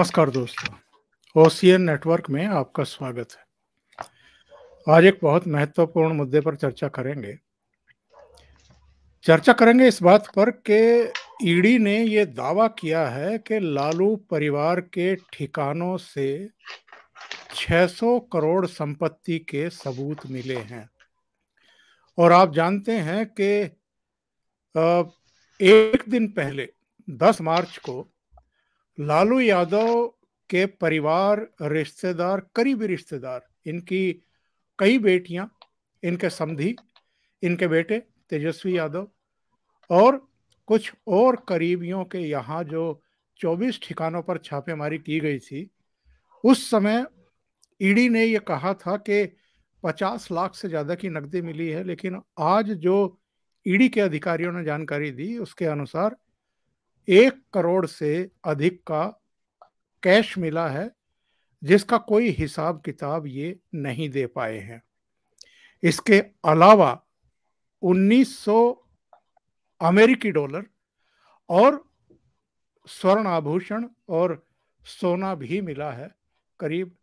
नमस्कार दोस्तों OCN network में आपका स्वागत है आज एक बहुत महत्वपूर्ण मुद्दे पर चर्चा करेंगे चर्चा करेंगे इस बात पर कि ईडी ने ये दावा किया है कि लालू परिवार के ठिकानों से 600 करोड़ संपत्ति के सबूत मिले हैं और आप जानते हैं कि एक दिन पहले 10 मार्च को लालू यादव के परिवार रिश्तेदार करीबी रिश्तेदार इनकी कई बेटियां इनके समधी इनके बेटे तेजस्वी यादव और कुछ और करीबियों के यहाँ जो 24 ठिकानों पर छापेमारी की गई थी उस समय ईडी ने ये कहा था कि 50 लाख से ज़्यादा की नकदी मिली है लेकिन आज जो ईडी के अधिकारियों ने जानकारी दी उसके अनुसार एक करोड़ से अधिक का कैश मिला है जिसका कोई हिसाब किताब ये नहीं दे पाए हैं इसके अलावा 1900 अमेरिकी डॉलर और स्वर्ण आभूषण और सोना भी मिला है करीब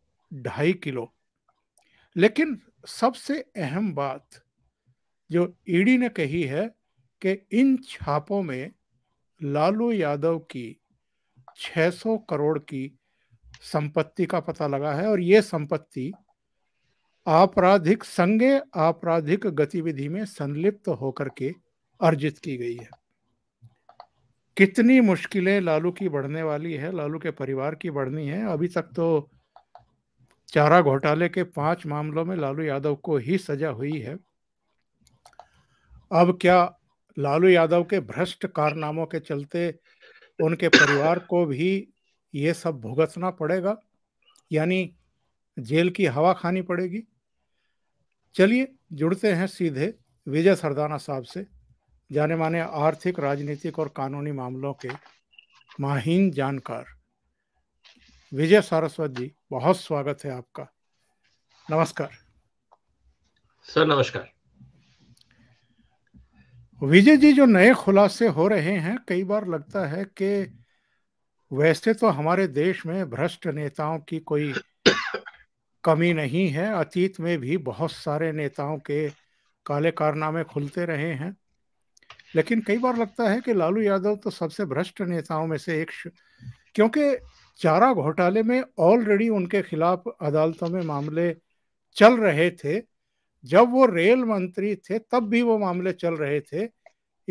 ढाई किलो लेकिन सबसे अहम बात जो ईडी ने कही है कि इन छापों में लालू यादव की 600 करोड़ की संपत्ति का पता लगा है और ये संपत्ति आपराधिक संज्ञ आपराधिक गतिविधि में संलिप्त होकर के अर्जित की गई है कितनी मुश्किलें लालू की बढ़ने वाली है लालू के परिवार की बढ़नी है अभी तक तो चारा घोटाले के पांच मामलों में लालू यादव को ही सजा हुई है अब क्या लालू यादव के भ्रष्ट कारनामों के चलते उनके परिवार को भी ये सब भुगतना पड़ेगा यानी जेल की हवा खानी पड़ेगी चलिए जुड़ते हैं सीधे विजय सरदाना साहब से जाने माने आर्थिक राजनीतिक और कानूनी मामलों के माहीन जानकार विजय सारस्वत जी बहुत स्वागत है आपका नमस्कार सर नमस्कार विजय जी जो नए खुलासे हो रहे हैं कई बार लगता है कि वैसे तो हमारे देश में भ्रष्ट नेताओं की कोई कमी नहीं है अतीत में भी बहुत सारे नेताओं के काले कारनामे खुलते रहे हैं लेकिन कई बार लगता है कि लालू यादव तो सबसे भ्रष्ट नेताओं में से एक क्योंकि चारा घोटाले में ऑलरेडी उनके खिलाफ अदालतों में मामले चल रहे थे जब वो रेल मंत्री थे तब भी वो मामले चल रहे थे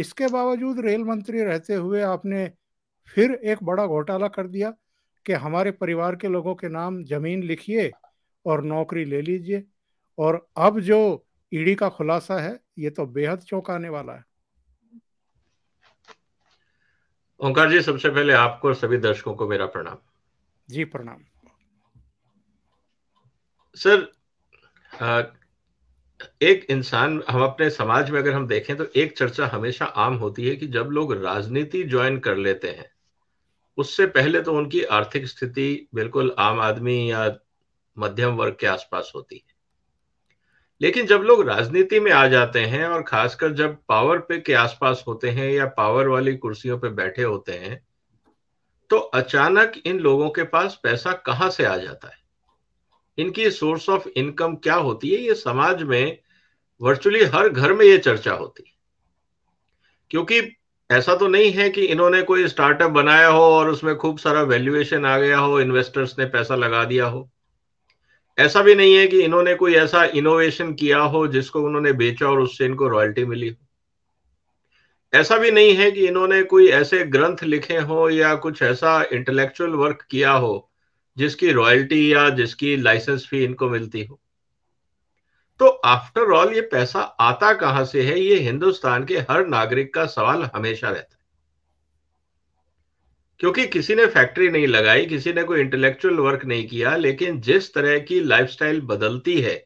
इसके बावजूद रेल मंत्री रहते हुए आपने फिर एक बड़ा घोटाला कर दिया कि हमारे परिवार के लोगों के नाम जमीन लिखिए और नौकरी ले लीजिए और अब जो ईडी का खुलासा है ये तो बेहद चौंकाने वाला है ओंकार जी सबसे पहले आपको और सभी दर्शकों को मेरा प्रणाम जी प्रणाम सर आ, एक इंसान हम अपने समाज में अगर हम देखें तो एक चर्चा हमेशा आम होती है कि जब लोग राजनीति ज्वाइन कर लेते हैं उससे पहले तो उनकी आर्थिक स्थिति बिल्कुल आम आदमी या मध्यम वर्ग के आसपास होती है लेकिन जब लोग राजनीति में आ जाते हैं और खासकर जब पावर पे के आसपास होते हैं या पावर वाली कुर्सियों पे बैठे होते हैं तो अचानक इन लोगों के पास पैसा कहां से आ जाता है इनकी सोर्स ऑफ इनकम क्या होती है ये समाज में वर्चुअली हर घर में ये चर्चा होती है क्योंकि ऐसा तो नहीं है कि इन्होंने कोई स्टार्टअप बनाया हो और उसमें खूब सारा वैल्यूएशन आ गया हो इन्वेस्टर्स ने पैसा लगा दिया हो ऐसा भी नहीं है कि इन्होंने कोई ऐसा इनोवेशन किया हो जिसको उन्होंने बेचा और उससे इनको रॉयल्टी मिली हो ऐसा भी नहीं है कि इन्होंने कोई ऐसे ग्रंथ लिखे हो या कुछ ऐसा इंटेलेक्चुअल वर्क किया हो जिसकी रॉयल्टी या जिसकी लाइसेंस फी इनको मिलती हो तो आफ्टर ऑल ये पैसा आता कहां से है ये हिंदुस्तान के हर नागरिक का सवाल हमेशा रहता है क्योंकि किसी ने फैक्ट्री नहीं लगाई किसी ने कोई इंटेलेक्चुअल वर्क नहीं किया लेकिन जिस तरह की लाइफस्टाइल बदलती है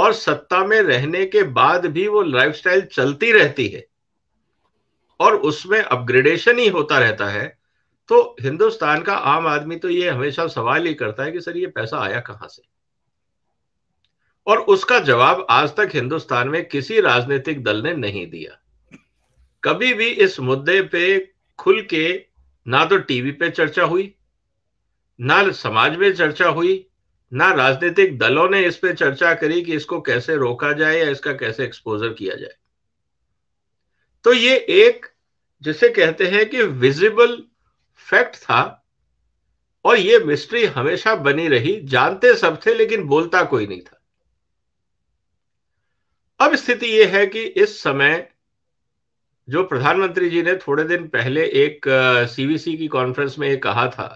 और सत्ता में रहने के बाद भी वो लाइफस्टाइल चलती रहती है और उसमें अपग्रेडेशन ही होता रहता है तो हिंदुस्तान का आम आदमी तो ये हमेशा सवाल ही करता है कि सर ये पैसा आया कहां से और उसका जवाब आज तक हिंदुस्तान में किसी राजनीतिक दल ने नहीं दिया कभी भी इस मुद्दे पे खुल के ना तो टीवी पे चर्चा हुई ना समाज में चर्चा हुई ना राजनीतिक दलों ने इस पे चर्चा करी कि इसको कैसे रोका जाए या इसका कैसे एक्सपोजर किया जाए तो ये एक जिसे कहते हैं कि विजिबल फैक्ट था और ये मिस्ट्री हमेशा बनी रही जानते सब थे लेकिन बोलता कोई नहीं था अब स्थिति यह है कि इस समय जो प्रधानमंत्री जी ने थोड़े दिन पहले एक सीवीसी की कॉन्फ्रेंस में एक कहा था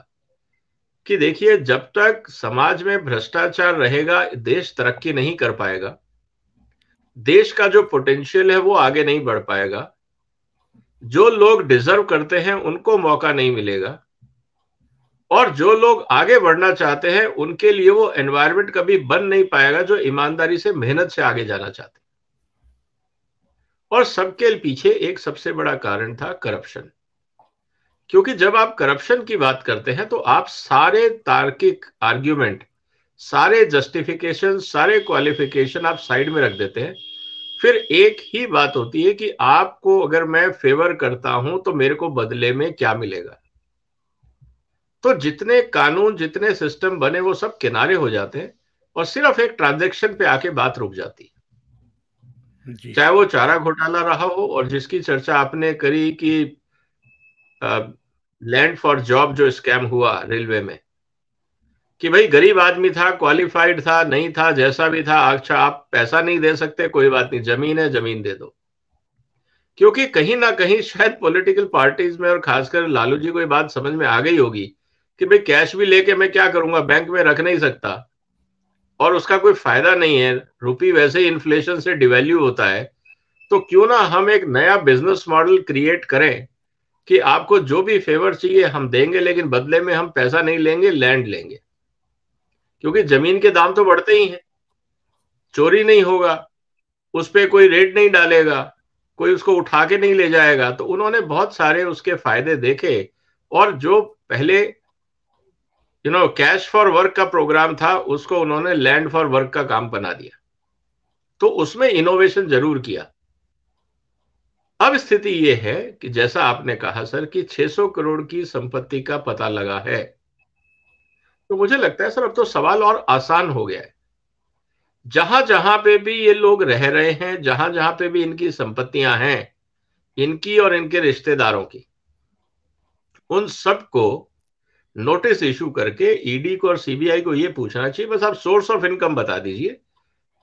कि देखिए जब तक समाज में भ्रष्टाचार रहेगा देश तरक्की नहीं कर पाएगा देश का जो पोटेंशियल है वो आगे नहीं बढ़ पाएगा जो लोग डिजर्व करते हैं उनको मौका नहीं मिलेगा और जो लोग आगे बढ़ना चाहते हैं उनके लिए वो एनवायरमेंट कभी बन नहीं पाएगा जो ईमानदारी से मेहनत से आगे जाना चाहते और सबके पीछे एक सबसे बड़ा कारण था करप्शन क्योंकि जब आप करप्शन की बात करते हैं तो आप सारे तार्किक आर्ग्यूमेंट सारे जस्टिफिकेशन सारे क्वालिफिकेशन आप साइड में रख देते हैं फिर एक ही बात होती है कि आपको अगर मैं फेवर करता हूं तो मेरे को बदले में क्या मिलेगा तो जितने कानून जितने सिस्टम बने वो सब किनारे हो जाते हैं और सिर्फ एक ट्रांजेक्शन पे आके बात रुक जाती है चाहे वो चारा घोटाला रहा हो और जिसकी चर्चा आपने करी कि लैंड फॉर जॉब जो स्कैम हुआ रेलवे में कि भाई गरीब आदमी था क्वालिफाइड था नहीं था जैसा भी था अच्छा आप पैसा नहीं दे सकते कोई बात नहीं जमीन है जमीन दे दो क्योंकि कहीं ना कहीं शायद पॉलिटिकल पार्टीज में और खासकर लालू जी को ये बात समझ में आ गई होगी कि भाई कैश भी लेके मैं क्या करूंगा बैंक में रख नहीं सकता और उसका कोई फायदा नहीं है रुपी वैसे ही इन्फ्लेशन से डिवेल्यू होता है तो क्यों ना हम एक नया बिजनेस मॉडल क्रिएट करें कि आपको जो भी फेवर चाहिए हम देंगे लेकिन बदले में हम पैसा नहीं लेंगे लैंड लेंगे क्योंकि जमीन के दाम तो बढ़ते ही हैं चोरी नहीं होगा उस पर कोई रेट नहीं डालेगा कोई उसको उठा के नहीं ले जाएगा तो उन्होंने बहुत सारे उसके फायदे देखे और जो पहले you know cash for work का प्रोग्राम था उसको उन्होंने लैंड फॉर वर्क का काम बना दिया तो उसमें इनोवेशन जरूर किया अब स्थिति यह है कि जैसा आपने कहा सर कि 600 करोड़ की संपत्ति का पता लगा है तो मुझे लगता है सर अब तो सवाल और आसान हो गया है जहां जहां पे भी ये लोग रह रहे हैं जहां जहां पे भी इनकी संपत्तियां हैं इनकी और इनके रिश्तेदारों की उन सबको नोटिस इशू करके ईडी e को और सीबीआई को ये पूछना चाहिए बस आप सोर्स ऑफ इनकम बता दीजिए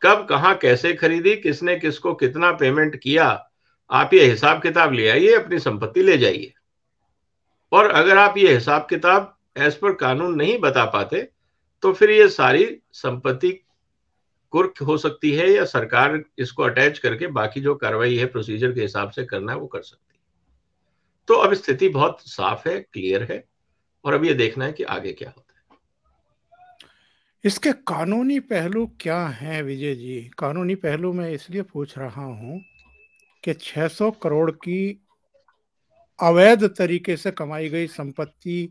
कब कहा कैसे खरीदी किसने किसको कितना पेमेंट किया आप ये हिसाब किताब ले आइए अपनी संपत्ति ले जाइए और अगर आप ये हिसाब किताब एज पर कानून नहीं बता पाते तो फिर ये सारी संपत्ति कुर्क हो सकती है या सरकार इसको अटैच करके बाकी जो कार्रवाई है प्रोसीजर के हिसाब से करना है वो कर सकती है तो अब स्थिति बहुत साफ है क्लियर है और अब ये देखना है कि आगे क्या होता है इसके कानूनी पहलू क्या हैं विजय जी कानूनी पहलू मैं इसलिए पूछ रहा हूं कि 600 करोड़ की अवैध तरीके से कमाई गई संपत्ति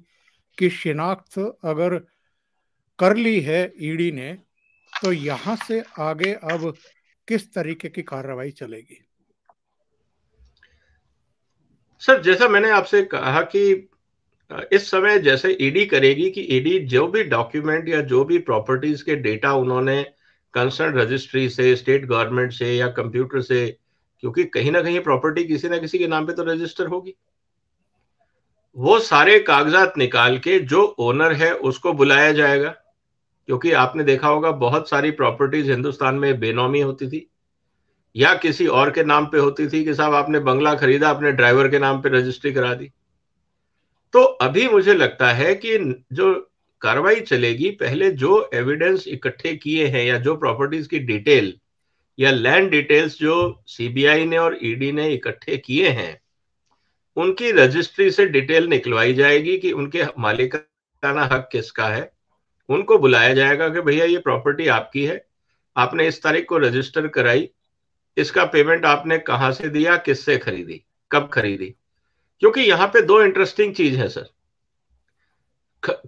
की शिनाख्त अगर कर ली है ईडी ने तो यहां से आगे अब किस तरीके की कार्रवाई चलेगी सर जैसा मैंने आपसे कहा कि इस समय जैसे ईडी करेगी कि ईडी जो भी डॉक्यूमेंट या जो भी प्रॉपर्टीज के डेटा उन्होंने कंसर्न रजिस्ट्री से स्टेट गवर्नमेंट से या कंप्यूटर से क्योंकि कहीं ना कहीं प्रॉपर्टी किसी ना किसी के नाम पे तो रजिस्टर होगी वो सारे कागजात निकाल के जो ओनर है उसको बुलाया जाएगा क्योंकि आपने देखा होगा बहुत सारी प्रॉपर्टीज हिंदुस्तान में बेनोमी होती थी या किसी और के नाम पे होती थी कि साहब आपने बंगला खरीदा अपने ड्राइवर के नाम पे रजिस्ट्री करा दी तो अभी मुझे लगता है कि जो कार्रवाई चलेगी पहले जो एविडेंस इकट्ठे किए हैं या जो प्रॉपर्टीज की डिटेल या लैंड डिटेल्स जो सीबीआई ने और ईडी e ने इकट्ठे किए हैं उनकी रजिस्ट्री से डिटेल निकलवाई जाएगी कि उनके मालिकाना हक किसका है उनको बुलाया जाएगा कि भैया ये प्रॉपर्टी आपकी है आपने इस तारीख को रजिस्टर कराई इसका पेमेंट आपने कहां से दिया किससे खरीदी कब खरीदी क्योंकि यहां पे दो इंटरेस्टिंग चीज है सर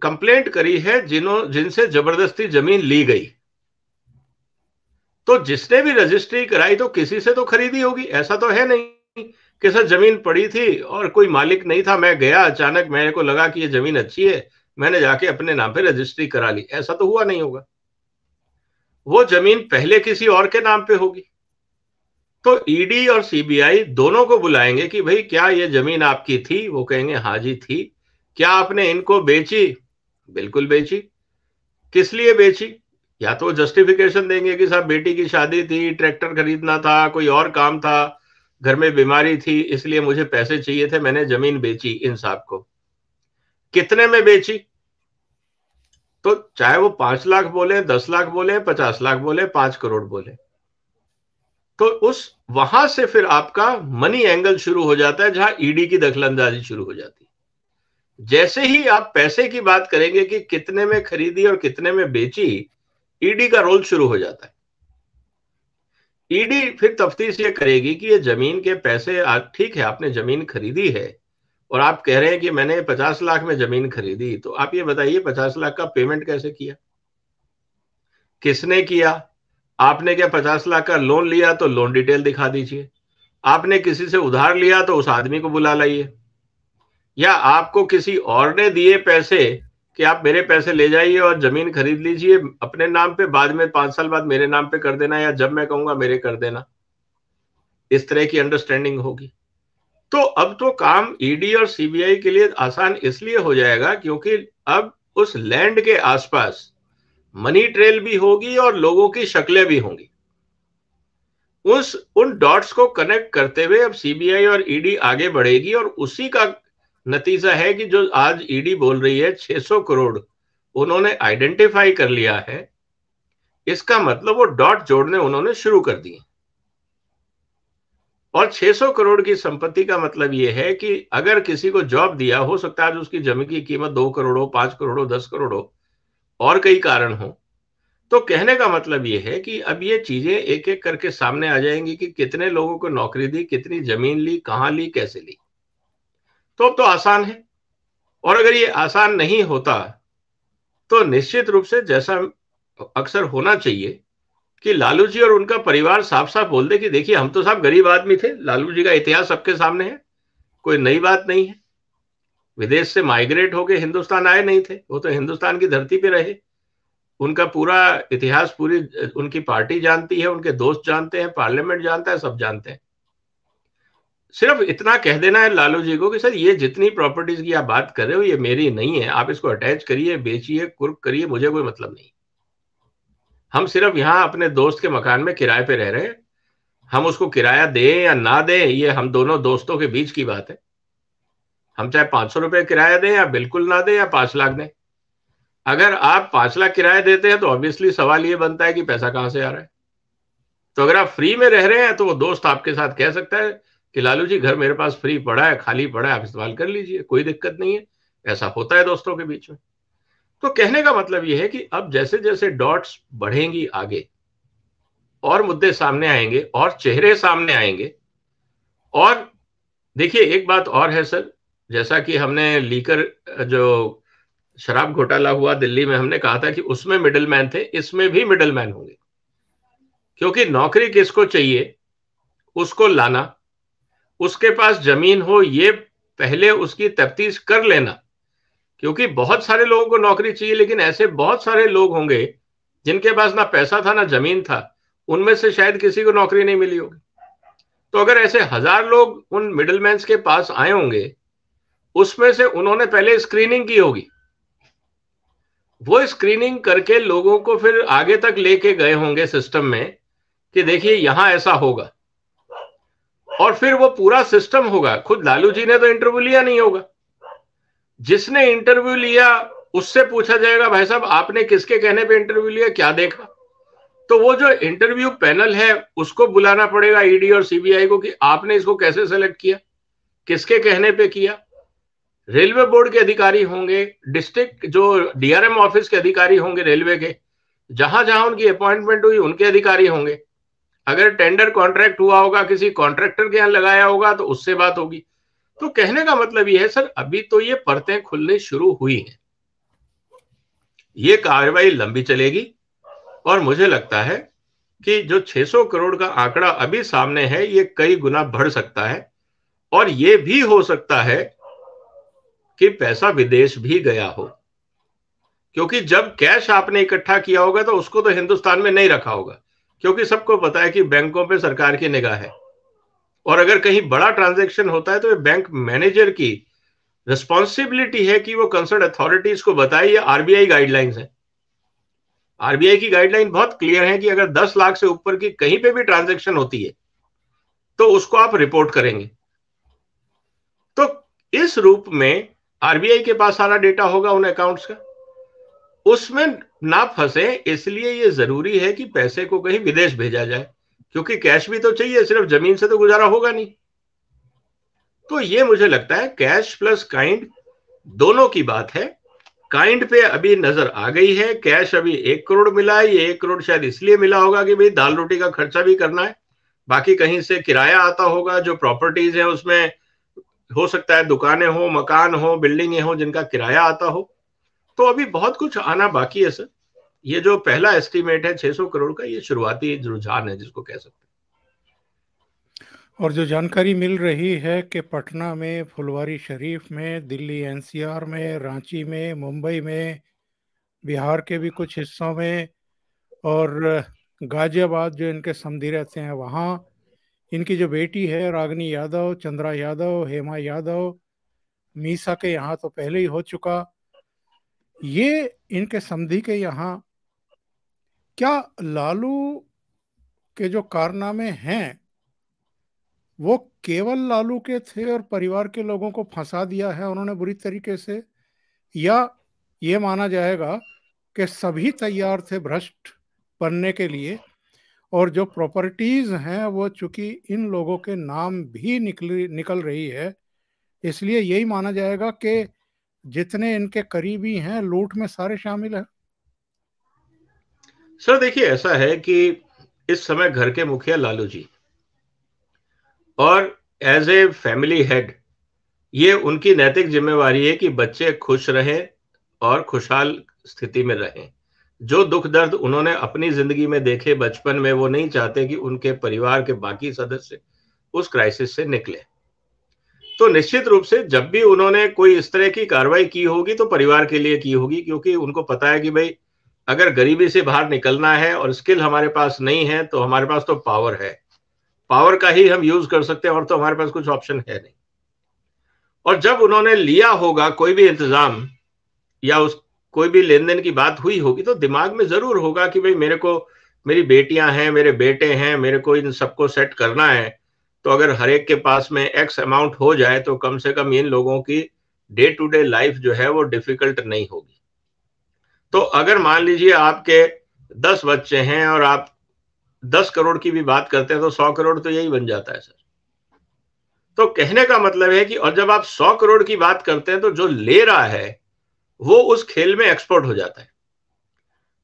कंप्लेंट करी है जिनों जिनसे जबरदस्ती जमीन ली गई तो जिसने भी रजिस्ट्री कराई तो किसी से तो खरीदी होगी ऐसा तो है नहीं कि सर जमीन पड़ी थी और कोई मालिक नहीं था मैं गया अचानक मेरे को लगा कि ये जमीन अच्छी है मैंने जाके अपने नाम पे रजिस्ट्री करा ली ऐसा तो हुआ नहीं होगा वो जमीन पहले किसी और के नाम पे होगी तो ईडी e और सीबीआई दोनों को बुलाएंगे कि भाई क्या ये जमीन आपकी थी वो कहेंगे हाँ जी थी क्या आपने इनको बेची बिल्कुल बेची किस लिए बेची या तो जस्टिफिकेशन देंगे कि साहब बेटी की शादी थी ट्रैक्टर खरीदना था कोई और काम था घर में बीमारी थी इसलिए मुझे पैसे चाहिए थे मैंने जमीन बेची इन साहब को कितने में बेची तो चाहे वो पांच लाख बोले दस लाख बोले पचास लाख बोले पांच करोड़ बोले तो उस वहां से फिर आपका मनी एंगल शुरू हो जाता है जहां ईडी e की दखलंदाजी शुरू हो जाती है जैसे ही आप पैसे की बात करेंगे कि कितने में खरीदी और कितने में बेची ईडी e का रोल शुरू हो जाता है ईडी फिर तफ्तीश ये करेगी कि ये जमीन के पैसे ठीक है आपने जमीन खरीदी है और आप कह रहे हैं कि मैंने पचास लाख में जमीन खरीदी तो आप ये बताइए पचास लाख का पेमेंट कैसे किया किसने किया आपने क्या पचास लाख का लोन लिया तो लोन डिटेल दिखा दीजिए आपने किसी से उधार लिया तो उस आदमी को बुला लाइए या आपको किसी और ने दिए पैसे कि आप मेरे पैसे ले जाइए और जमीन खरीद लीजिए अपने नाम पे बाद में पांच साल बाद मेरे नाम पे कर देना या जब मैं कहूंगा मेरे कर देना इस तरह की अंडरस्टैंडिंग होगी तो अब तो काम ईडी e और सीबीआई के लिए आसान इसलिए हो जाएगा क्योंकि अब उस लैंड के आसपास मनी ट्रेल भी होगी और लोगों की शक्लें भी होंगी उस उन डॉट्स को कनेक्ट करते हुए अब सीबीआई और ईडी e आगे बढ़ेगी और उसी का नतीजा है कि जो आज ईडी e बोल रही है 600 करोड़ उन्होंने आइडेंटिफाई कर लिया है इसका मतलब वो डॉट जोड़ने उन्होंने शुरू कर दिए और 600 करोड़ की संपत्ति का मतलब यह है कि अगर किसी को जॉब दिया हो सकता है उसकी जमीन की कीमत दो करोड़ हो पांच करोड़ हो दस करोड़ हो और कई कारण हो तो कहने का मतलब यह है कि अब ये चीजें एक एक करके सामने आ जाएंगी कि कितने लोगों को नौकरी दी कितनी जमीन ली कहां ली कैसे ली तो अब तो आसान है और अगर ये आसान नहीं होता तो निश्चित रूप से जैसा अक्सर होना चाहिए कि लालू जी और उनका परिवार साफ साफ बोल दे कि देखिए हम तो साहब गरीब आदमी थे लालू जी का इतिहास सबके सामने है कोई नई बात नहीं है विदेश से माइग्रेट होके हिंदुस्तान आए नहीं थे वो तो हिंदुस्तान की धरती पे रहे उनका पूरा इतिहास पूरी उनकी पार्टी जानती है उनके दोस्त जानते हैं पार्लियामेंट जानता है सब जानते हैं सिर्फ इतना कह देना है लालू जी को कि सर ये जितनी प्रॉपर्टीज की आप बात कर रहे हो ये मेरी नहीं है आप इसको अटैच करिए बेचिए कुर्क करिए मुझे कोई मतलब नहीं हम सिर्फ यहाँ अपने दोस्त के मकान में किराए पे रह रहे हैं हम उसको किराया दें या ना दें ये हम दोनों दोस्तों के बीच की बात है हम चाहे पांच सौ रुपये किराया दें या बिल्कुल ना दें या पांच लाख दें अगर आप पांच लाख किराया देते हैं तो ऑब्वियसली सवाल ये बनता है कि पैसा कहाँ से आ रहा है तो अगर आप फ्री में रह रहे हैं तो वो दोस्त आपके साथ कह सकता है कि लालू जी घर मेरे पास फ्री पड़ा है खाली पड़ा है आप इस्तेमाल कर लीजिए कोई दिक्कत नहीं है ऐसा होता है दोस्तों के बीच में तो कहने का मतलब यह है कि अब जैसे जैसे डॉट्स बढ़ेंगी आगे और मुद्दे सामने आएंगे और चेहरे सामने आएंगे और देखिए एक बात और है सर जैसा कि हमने लीकर जो शराब घोटाला हुआ दिल्ली में हमने कहा था कि उसमें मिडिल मैन थे इसमें भी मिडिल मैन होंगे क्योंकि नौकरी किसको चाहिए उसको लाना उसके पास जमीन हो ये पहले उसकी तफ्तीश कर लेना क्योंकि बहुत सारे लोगों को नौकरी चाहिए लेकिन ऐसे बहुत सारे लोग होंगे जिनके पास ना पैसा था ना जमीन था उनमें से शायद किसी को नौकरी नहीं मिली होगी तो अगर ऐसे हजार लोग उन मिडलमैन के पास आए होंगे उसमें से उन्होंने पहले स्क्रीनिंग की होगी वो स्क्रीनिंग करके लोगों को फिर आगे तक लेके गए होंगे सिस्टम में कि देखिए यहां ऐसा होगा और फिर वो पूरा सिस्टम होगा खुद लालू जी ने तो इंटरव्यू लिया नहीं होगा जिसने इंटरव्यू लिया उससे पूछा जाएगा भाई साहब आपने किसके कहने पे इंटरव्यू लिया क्या देखा तो वो जो इंटरव्यू पैनल है उसको बुलाना पड़ेगा ईडी e और सीबीआई को कि आपने इसको कैसे सेलेक्ट किया किसके कहने पे किया रेलवे बोर्ड के अधिकारी होंगे डिस्ट्रिक्ट जो डीआरएम ऑफिस के अधिकारी होंगे रेलवे के जहां जहां उनकी अपॉइंटमेंट हुई उनके अधिकारी होंगे अगर टेंडर कॉन्ट्रैक्ट हुआ होगा किसी कॉन्ट्रैक्टर के यहाँ लगाया होगा तो उससे बात होगी तो कहने का मतलब यह है सर अभी तो ये परतें खुलनी शुरू हुई हैं ये कार्रवाई लंबी चलेगी और मुझे लगता है कि जो 600 करोड़ का आंकड़ा अभी सामने है ये कई गुना बढ़ सकता है और ये भी हो सकता है कि पैसा विदेश भी गया हो क्योंकि जब कैश आपने इकट्ठा किया होगा तो उसको तो हिंदुस्तान में नहीं रखा होगा क्योंकि सबको पता है कि बैंकों पे सरकार की निगाह है और अगर कहीं बड़ा ट्रांजेक्शन होता है तो बैंक मैनेजर की रिस्पॉन्सिबिलिटी है कि वो कंसर्न अथॉरिटीज को बताए ये आरबीआई गाइडलाइंस है आरबीआई की गाइडलाइन बहुत क्लियर है कि अगर 10 लाख से ऊपर की कहीं पे भी ट्रांजेक्शन होती है तो उसको आप रिपोर्ट करेंगे तो इस रूप में आरबीआई के पास सारा डेटा होगा उन अकाउंट्स का उसमें ना फंसे इसलिए ये जरूरी है कि पैसे को कहीं विदेश भेजा जाए क्योंकि कैश भी तो चाहिए सिर्फ जमीन से तो गुजारा होगा नहीं तो ये मुझे लगता है कैश प्लस काइंड दोनों की बात है काइंड पे अभी नजर आ गई है कैश अभी एक करोड़ मिला है ये एक करोड़ शायद इसलिए मिला होगा कि भाई दाल रोटी का खर्चा भी करना है बाकी कहीं से किराया आता होगा जो प्रॉपर्टीज है उसमें हो सकता है दुकानें हो मकान हो बिल्डिंगें हो जिनका किराया आता हो तो अभी बहुत कुछ आना बाकी है सर ये जो पहला एस्टीमेट है 600 करोड़ का ये शुरुआती रुझान है जिसको कह सकते हैं और जो जानकारी मिल रही है कि पटना में फुलवारी शरीफ में दिल्ली एनसीआर में रांची में मुंबई में बिहार के भी कुछ हिस्सों में और गाजियाबाद जो इनके समी रहते हैं वहाँ इनकी जो बेटी है रागनी यादव चंद्रा यादव हेमा यादव मीसा के यहाँ तो पहले ही हो चुका ये इनके समधि के यहाँ क्या लालू के जो कारनामे हैं वो केवल लालू के थे और परिवार के लोगों को फंसा दिया है उन्होंने बुरी तरीके से या ये माना जाएगा कि सभी तैयार थे भ्रष्ट बनने के लिए और जो प्रॉपर्टीज हैं वो चूंकि इन लोगों के नाम भी निकली निकल रही है इसलिए यही माना जाएगा कि जितने इनके करीबी हैं लूट में सारे शामिल हैं सर देखिए ऐसा है कि इस समय घर के मुखिया लालू जी और एज ए फैमिली हेड ये उनकी नैतिक जिम्मेवारी है कि बच्चे खुश रहें और खुशहाल स्थिति में रहें जो दुख दर्द उन्होंने अपनी जिंदगी में देखे बचपन में वो नहीं चाहते कि उनके परिवार के बाकी सदस्य उस क्राइसिस से निकले तो निश्चित रूप से जब भी उन्होंने कोई इस तरह की कार्रवाई की होगी तो परिवार के लिए की होगी क्योंकि उनको पता है कि भाई अगर गरीबी से बाहर निकलना है और स्किल हमारे पास नहीं है तो हमारे पास तो पावर है पावर का ही हम यूज कर सकते हैं और तो हमारे पास कुछ ऑप्शन है नहीं और जब उन्होंने लिया होगा कोई भी इंतजाम या उस कोई भी लेन देन की बात हुई होगी तो दिमाग में जरूर होगा कि भाई मेरे को मेरी बेटियां हैं मेरे बेटे हैं मेरे को इन सबको सेट करना है तो अगर हर एक के पास में एक्स अमाउंट हो जाए तो कम से कम इन लोगों की डे टू डे लाइफ जो है वो डिफिकल्ट नहीं होगी तो अगर मान लीजिए आपके दस बच्चे हैं और आप दस करोड़ की भी बात करते हैं तो सौ करोड़ तो यही बन जाता है सर तो कहने का मतलब है कि और जब आप सौ करोड़ की बात करते हैं तो जो ले रहा है वो उस खेल में एक्सपर्ट हो जाता है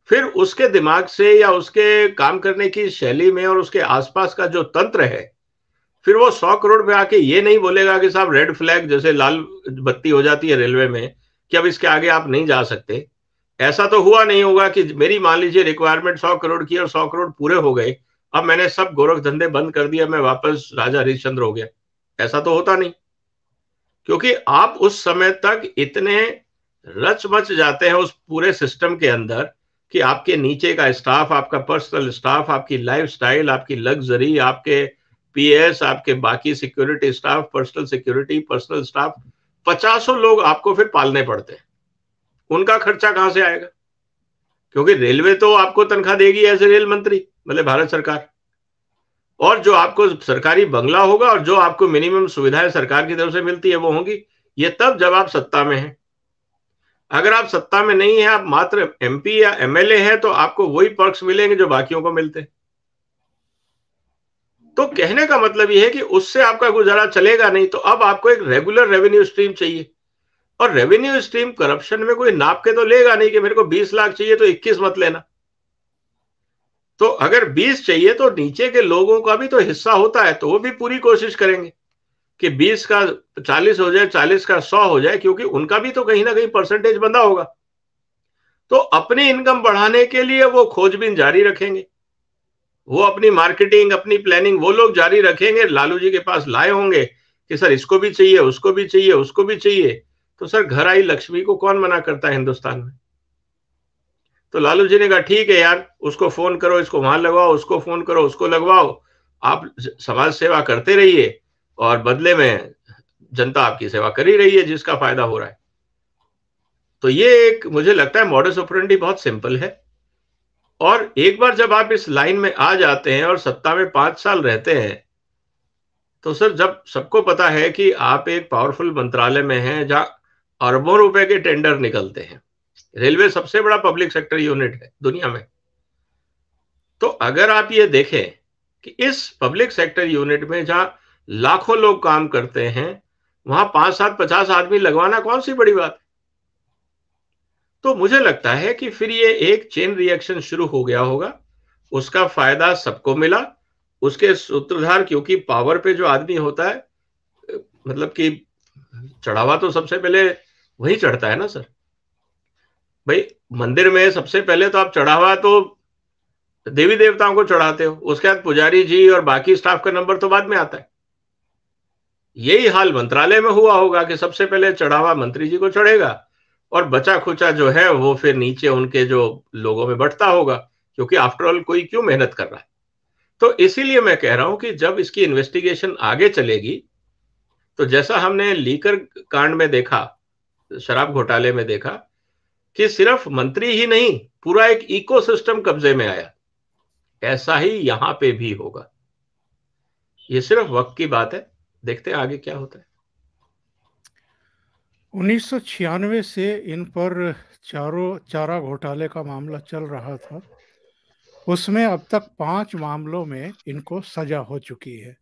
फिर उसके दिमाग से या उसके काम करने की शैली में और उसके आसपास का जो तंत्र है फिर वो सौ करोड़ पे आके ये नहीं बोलेगा कि साहब रेड फ्लैग जैसे लाल बत्ती हो जाती है रेलवे में कि अब इसके आगे आप नहीं जा सकते ऐसा तो हुआ नहीं होगा कि मेरी मान लीजिए रिक्वायरमेंट सौ करोड़ की और सौ करोड़ पूरे हो गए अब मैंने सब गोरख धंधे बंद कर दिया मैं वापस राजा हरिश्चंद्र हो गया ऐसा तो होता नहीं क्योंकि आप उस समय तक इतने रच मच जाते हैं उस पूरे सिस्टम के अंदर कि आपके नीचे का स्टाफ आपका पर्सनल स्टाफ आपकी लाइफ स्टाइल आपकी लग्जरी आपके पीएस आपके बाकी security staff personal security personal staff पचासों लोग आपको फिर पालने पड़ते हैं उनका खर्चा कहां से आएगा क्योंकि रेलवे तो आपको तनख्वाह देगी एज रेल मंत्री मतलब भारत सरकार और जो आपको सरकारी बंगला होगा और जो आपको मिनिमम सुविधाएं सरकार की तरफ से मिलती है वो होंगी ये तब जब आप सत्ता में हैं अगर आप सत्ता में नहीं है आप मात्र एमपी या एमएलए हैं तो आपको वही पर्क्स मिलेंगे जो बाकियों को मिलते हैं तो कहने का मतलब यह है कि उससे आपका गुजारा चलेगा नहीं तो अब आपको एक रेगुलर रेवेन्यू स्ट्रीम चाहिए और रेवेन्यू स्ट्रीम करप्शन में कोई नाप के तो लेगा नहीं कि मेरे को 20 लाख चाहिए तो 21 मत लेना तो अगर 20 चाहिए तो नीचे के लोगों का भी तो हिस्सा होता है तो वो भी पूरी कोशिश करेंगे कि 20 का 40 हो जाए 40 का 100 हो जाए क्योंकि उनका भी तो कहीं ना कहीं परसेंटेज बंदा होगा तो अपनी इनकम बढ़ाने के लिए वो खोजबीन जारी रखेंगे वो अपनी मार्केटिंग अपनी प्लानिंग वो लोग जारी रखेंगे लालू जी के पास लाए होंगे कि सर इसको भी चाहिए उसको भी चाहिए उसको भी चाहिए तो सर घर आई लक्ष्मी को कौन मना करता है हिंदुस्तान में तो लालू जी ने कहा ठीक है यार उसको फोन करो इसको वहां लगवाओ उसको फोन करो उसको लगवाओ आप समाज सेवा करते रहिए और बदले में जनता आपकी सेवा कर ही रही है जिसका फायदा हो रहा है तो ये एक मुझे लगता है मॉडल ऑपरेंडी बहुत सिंपल है और एक बार जब आप इस लाइन में आ जाते हैं और सत्ता में पांच साल रहते हैं तो सर जब सबको पता है कि आप एक पावरफुल मंत्रालय में हैं जहां अरबों रुपए के टेंडर निकलते हैं रेलवे सबसे बड़ा पब्लिक सेक्टर यूनिट है दुनिया में तो अगर आप ये देखें कि इस पब्लिक सेक्टर यूनिट में जहां लाखों लोग काम करते हैं वहां पांच सात पचास आदमी लगवाना कौन सी बड़ी बात है तो मुझे लगता है कि फिर ये एक चेन रिएक्शन शुरू हो गया होगा उसका फायदा सबको मिला उसके सूत्रधार क्योंकि पावर पे जो आदमी होता है मतलब कि चढ़ावा तो सबसे पहले वही चढ़ता है ना सर भाई मंदिर में सबसे पहले तो आप चढ़ावा तो देवी देवताओं को चढ़ाते हो उसके बाद पुजारी जी और बाकी स्टाफ का नंबर तो बाद में आता है यही हाल मंत्रालय में हुआ होगा कि सबसे पहले चढ़ावा मंत्री जी को चढ़ेगा और बचा खुचा जो है वो फिर नीचे उनके जो लोगों में बढ़ता होगा क्योंकि आफ्टरऑल कोई क्यों मेहनत कर रहा है तो इसीलिए मैं कह रहा हूं कि जब इसकी इन्वेस्टिगेशन आगे चलेगी तो जैसा हमने लीकर कांड में देखा शराब घोटाले में देखा कि सिर्फ मंत्री ही नहीं पूरा एक इकोसिस्टम कब्जे में आया ऐसा ही यहां पे भी होगा ये सिर्फ वक्त की बात है देखते हैं आगे क्या होता है उन्नीस से इन पर चारों चारा घोटाले का मामला चल रहा था उसमें अब तक पांच मामलों में इनको सजा हो चुकी है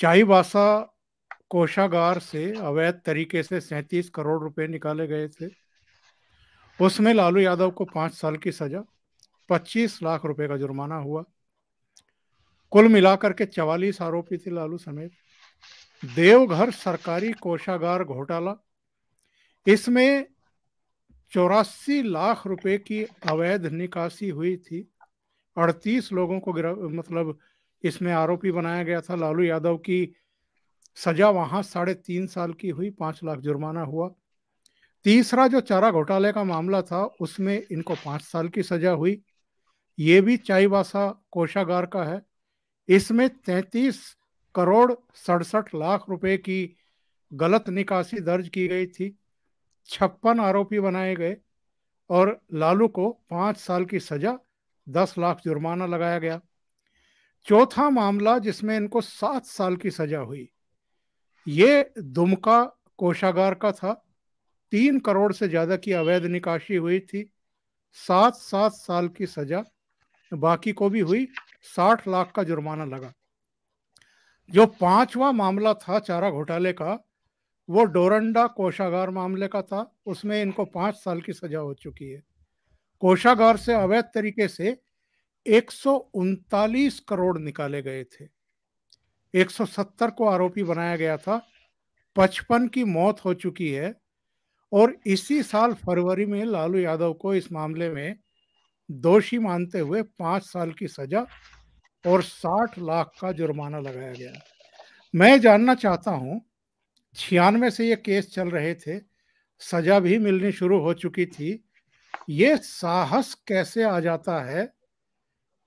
चाईबासा कोषागार से अवैध तरीके से सैंतीस करोड़ रुपए निकाले गए थे उसमें लालू यादव को पाँच साल की सजा पच्चीस लाख रुपए का जुर्माना हुआ कुल मिलाकर के चवालीस आरोपी थे लालू समेत देवघर सरकारी कोषागार घोटाला इसमें चौरासी लाख रुपए की अवैध निकासी हुई थी अड़तीस लोगों को मतलब इसमें आरोपी बनाया गया था लालू यादव की सजा वहां साढ़े तीन साल की हुई पांच लाख जुर्माना हुआ तीसरा जो चारा घोटाले का मामला था उसमें इनको पांच साल की सजा हुई ये भी चाईबासा कोषागार का है इसमें तैतीस करोड़ सड़सठ लाख रुपए की गलत निकासी दर्ज की गई थी छप्पन आरोपी बनाए गए और लालू को पाँच साल की सजा दस लाख जुर्माना लगाया गया चौथा मामला जिसमें इनको सात साल की सजा हुई ये दुमका कोषागार का था तीन करोड़ से ज़्यादा की अवैध निकासी हुई थी सात सात साल की सजा बाकी को भी हुई साठ लाख का जुर्माना लगा जो पांचवा मामला था चारा घोटाले का वो डोरंडा कोषागार मामले का था उसमें इनको पांच साल की सजा हो चुकी है कोषागार से अवैध तरीके से एक करोड़ निकाले गए थे 170 को आरोपी बनाया गया था पचपन की मौत हो चुकी है और इसी साल फरवरी में लालू यादव को इस मामले में दोषी मानते हुए पांच साल की सजा और साठ लाख का जुर्माना लगाया गया मैं जानना चाहता हूं छियानवे से ये केस चल रहे थे सजा भी मिलनी शुरू हो चुकी थी ये साहस कैसे आ जाता है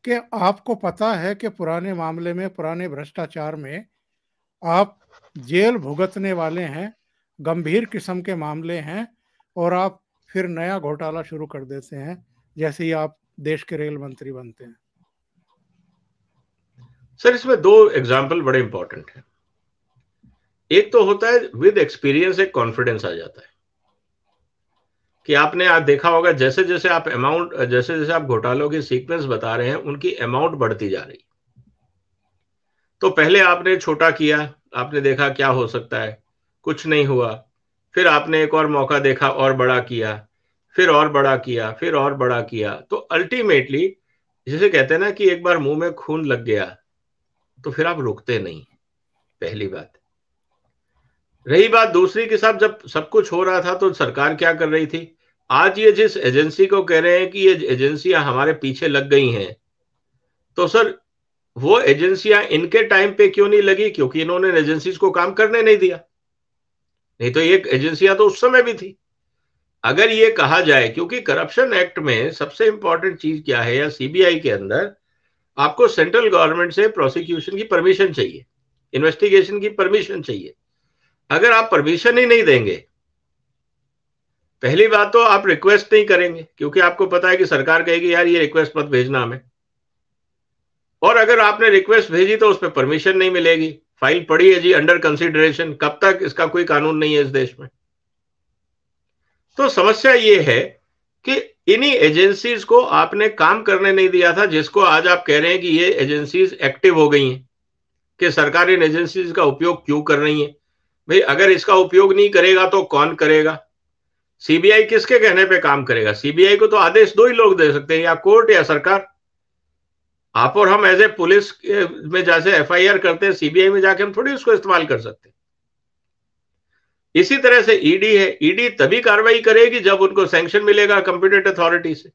कि आपको पता है कि पुराने मामले में पुराने भ्रष्टाचार में आप जेल भुगतने वाले हैं गंभीर किस्म के मामले हैं और आप फिर नया घोटाला शुरू कर देते हैं जैसे ही आप देश के रेल मंत्री बनते हैं सर इसमें दो एग्जाम्पल बड़े इंपॉर्टेंट हैं एक तो होता है विद एक्सपीरियंस एक कॉन्फिडेंस आ जाता है कि आपने आज देखा होगा जैसे जैसे आप अमाउंट जैसे जैसे आप घोटालों की सीक्वेंस बता रहे हैं उनकी अमाउंट बढ़ती जा रही तो पहले आपने छोटा किया आपने देखा क्या हो सकता है कुछ नहीं हुआ फिर आपने एक और मौका देखा और बड़ा किया फिर और बड़ा किया फिर और बड़ा किया तो अल्टीमेटली जिसे कहते हैं ना कि एक बार मुंह में खून लग गया तो फिर आप रुकते नहीं पहली बात रही बात दूसरी कि साहब जब सब कुछ हो रहा था तो सरकार क्या कर रही थी आज ये जिस एजेंसी को कह रहे हैं कि ये एजेंसियां हमारे पीछे लग गई हैं तो सर वो एजेंसियां इनके टाइम पे क्यों नहीं लगी क्योंकि इन्होंने एजेंसीज को काम करने नहीं दिया नहीं तो ये एजेंसियां तो उस समय भी थी अगर ये कहा जाए क्योंकि करप्शन एक्ट में सबसे इंपॉर्टेंट चीज क्या है या सीबीआई के अंदर आपको सेंट्रल गवर्नमेंट से प्रोसिक्यूशन की परमिशन चाहिए इन्वेस्टिगेशन की परमिशन चाहिए अगर आप परमिशन ही नहीं देंगे पहली बात तो आप रिक्वेस्ट नहीं करेंगे क्योंकि आपको पता है कि सरकार कहेगी यार ये रिक्वेस्ट मत भेजना हमें और अगर आपने रिक्वेस्ट भेजी तो उस पर परमिशन नहीं मिलेगी फाइल पड़ी है जी अंडर कंसिडरेशन कब तक इसका कोई कानून नहीं है इस देश में तो समस्या ये है कि इन्हीं एजेंसीज को आपने काम करने नहीं दिया था जिसको आज आप कह रहे हैं कि ये एजेंसीज एक्टिव हो गई हैं कि सरकार इन एजेंसीज का उपयोग क्यों कर रही है भाई अगर इसका उपयोग नहीं करेगा तो कौन करेगा सीबीआई किसके कहने पे काम करेगा सीबीआई को तो आदेश दो ही लोग दे सकते हैं या कोर्ट या सरकार आप और हम एज ए पुलिस में जैसे एफआईआर करते हैं सीबीआई में जाके हम थोड़ी उसको इस्तेमाल कर सकते हैं इसी तरह से ईडी e है ईडी e तभी कार्रवाई करेगी जब उनको सैंक्शन मिलेगा कंप्यूटेट अथॉरिटी से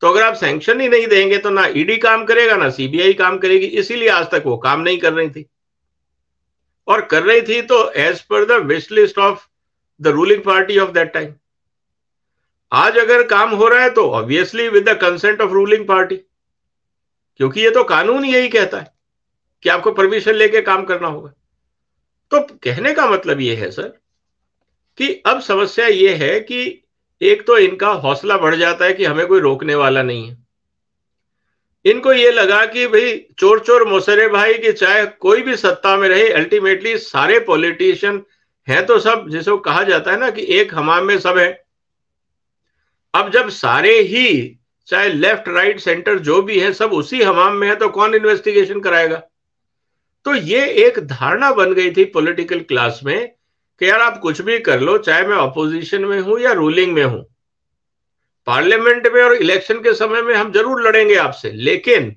तो अगर आप सैंक्शन ही नहीं देंगे तो ना ईडी e काम करेगा ना सीबीआई काम करेगी इसीलिए आज तक वो काम नहीं कर रही थी और कर रही थी तो एज पर देश list of the ruling party of that time आज अगर काम हो रहा है तो obviously with the consent of ruling party क्योंकि ये तो कानून यही कहता है कि आपको परमिशन लेके काम करना होगा तो कहने का मतलब ये है सर कि अब समस्या ये है कि एक तो इनका हौसला बढ़ जाता है कि हमें कोई रोकने वाला नहीं है इनको ये लगा कि भाई चोर चोर मोसरे भाई की चाहे कोई भी सत्ता में रहे अल्टीमेटली सारे पॉलिटिशियन हैं तो सब जिसको कहा जाता है ना कि एक हमाम में सब है अब जब सारे ही चाहे लेफ्ट राइट सेंटर जो भी है सब उसी हमाम में है तो कौन इन्वेस्टिगेशन कराएगा तो ये एक धारणा बन गई थी पॉलिटिकल क्लास में कि यार आप कुछ भी कर लो चाहे मैं ऑपोजिशन में हूं या रूलिंग में हूं पार्लियामेंट में और इलेक्शन के समय में हम जरूर लड़ेंगे आपसे लेकिन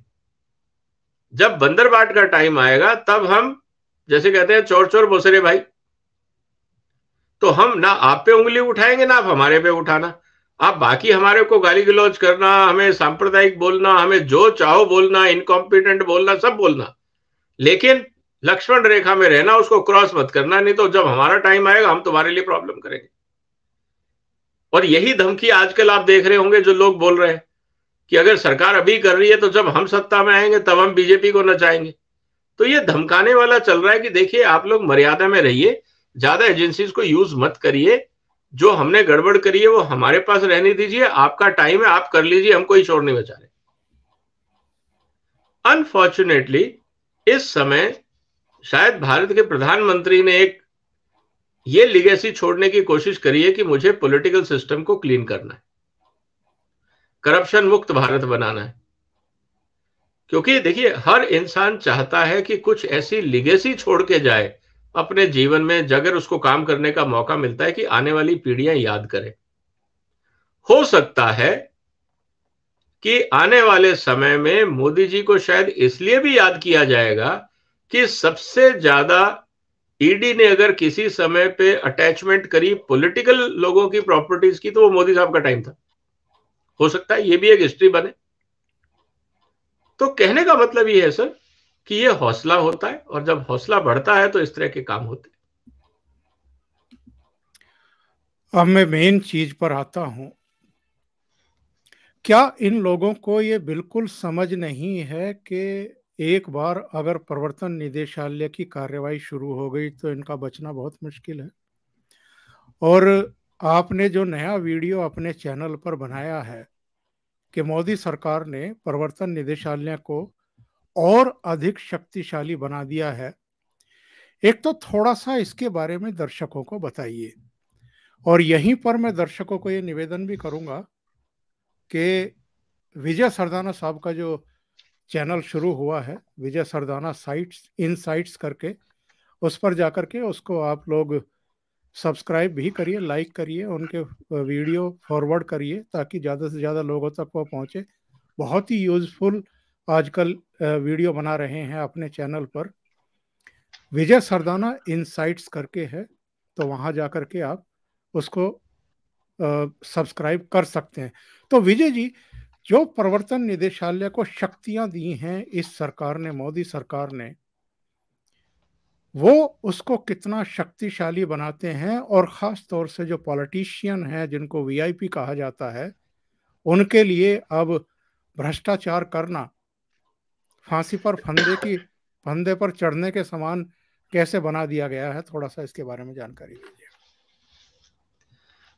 जब बंदर बाट का टाइम आएगा तब हम जैसे कहते हैं चोर चोर बोसरे भाई तो हम ना आप पे उंगली उठाएंगे ना आप हमारे पे उठाना आप बाकी हमारे को गाली गलौज करना हमें सांप्रदायिक बोलना हमें जो चाहो बोलना इनकॉम्पिटेंट बोलना सब बोलना लेकिन लक्ष्मण रेखा में रहना उसको क्रॉस मत करना नहीं तो जब हमारा टाइम आएगा हम तुम्हारे लिए प्रॉब्लम करेंगे और यही धमकी आजकल आप देख रहे होंगे जो लोग बोल रहे हैं कि अगर सरकार अभी कर रही है तो जब हम सत्ता में आएंगे तब हम बीजेपी को नचाएंगे तो ये धमकाने वाला चल रहा है कि देखिए आप लोग मर्यादा में रहिए ज्यादा एजेंसीज को यूज मत करिए जो हमने गड़बड़ करी है वो हमारे पास रहने दीजिए आपका टाइम है आप कर लीजिए हम कोई शोर नहीं बचा रहे अनफॉर्चुनेटली इस समय शायद भारत के प्रधानमंत्री ने एक ये लिगेसी छोड़ने की कोशिश करिए कि मुझे पॉलिटिकल सिस्टम को क्लीन करना है करप्शन मुक्त भारत बनाना है क्योंकि देखिए हर इंसान चाहता है कि कुछ ऐसी लिगेसी छोड़ के जाए अपने जीवन में जगह उसको काम करने का मौका मिलता है कि आने वाली पीढ़ियां याद करें हो सकता है कि आने वाले समय में मोदी जी को शायद इसलिए भी याद किया जाएगा कि सबसे ज्यादा ईडी e ने अगर किसी समय पे अटैचमेंट करी पॉलिटिकल लोगों की प्रॉपर्टीज की तो वो मोदी साहब का टाइम था हो सकता है ये भी एक हिस्ट्री बने तो कहने का मतलब ये है सर कि ये हौसला होता है और जब हौसला बढ़ता है तो इस तरह के काम होते अब मैं मेन चीज पर आता हूं क्या इन लोगों को ये बिल्कुल समझ नहीं है कि एक बार अगर प्रवर्तन निदेशालय की कार्यवाही शुरू हो गई तो इनका बचना बहुत मुश्किल है और आपने जो नया वीडियो अपने चैनल पर बनाया है कि मोदी सरकार ने प्रवर्तन निदेशालय को और अधिक शक्तिशाली बना दिया है एक तो थोड़ा सा इसके बारे में दर्शकों को बताइए और यहीं पर मैं दर्शकों को ये निवेदन भी करूँगा कि विजय सरदाना साहब का जो चैनल शुरू हुआ है विजय सरदाना साइट्स इन साइट्स करके उस पर जा कर के उसको आप लोग सब्सक्राइब भी करिए लाइक करिए उनके वीडियो फॉरवर्ड करिए ताकि ज़्यादा से ज़्यादा लोगों तक वो पहुँचे बहुत ही यूज़फुल आजकल वीडियो बना रहे हैं अपने चैनल पर विजय सरदाना इन साइट्स करके है तो वहाँ जा कर के आप उसको सब्सक्राइब कर सकते हैं तो विजय जी जो प्रवर्तन निदेशालय को शक्तियां दी हैं इस सरकार ने मोदी सरकार ने वो उसको कितना शक्तिशाली बनाते हैं और ख़ास तौर से जो पॉलिटिशियन है जिनको वीआईपी कहा जाता है उनके लिए अब भ्रष्टाचार करना फांसी पर फंदे की फंदे पर चढ़ने के समान कैसे बना दिया गया है थोड़ा सा इसके बारे में जानकारी दीजिए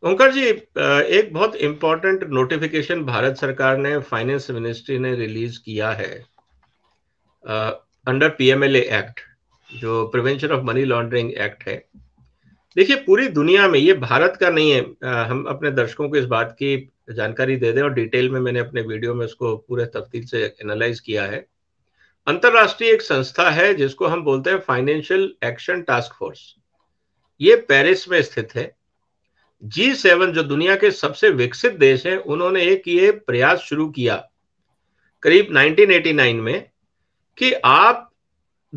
ओंकार जी एक बहुत इंपॉर्टेंट नोटिफिकेशन भारत सरकार ने फाइनेंस मिनिस्ट्री ने रिलीज किया है अंडर पीएमएलए एक्ट जो prevention of money laundering act है देखिए पूरी दुनिया में ये भारत का नहीं है आ, हम अपने दर्शकों को इस बात की जानकारी दे दें और डिटेल में मैंने अपने वीडियो में उसको पूरे तफ्तील से एनालाइज किया है अंतर्राष्ट्रीय एक संस्था है जिसको हम बोलते हैं फाइनेंशियल एक्शन टास्क फोर्स ये पेरिस में स्थित है जी सेवन जो दुनिया के सबसे विकसित देश है उन्होंने एक ये प्रयास शुरू किया करीब 1989 में कि आप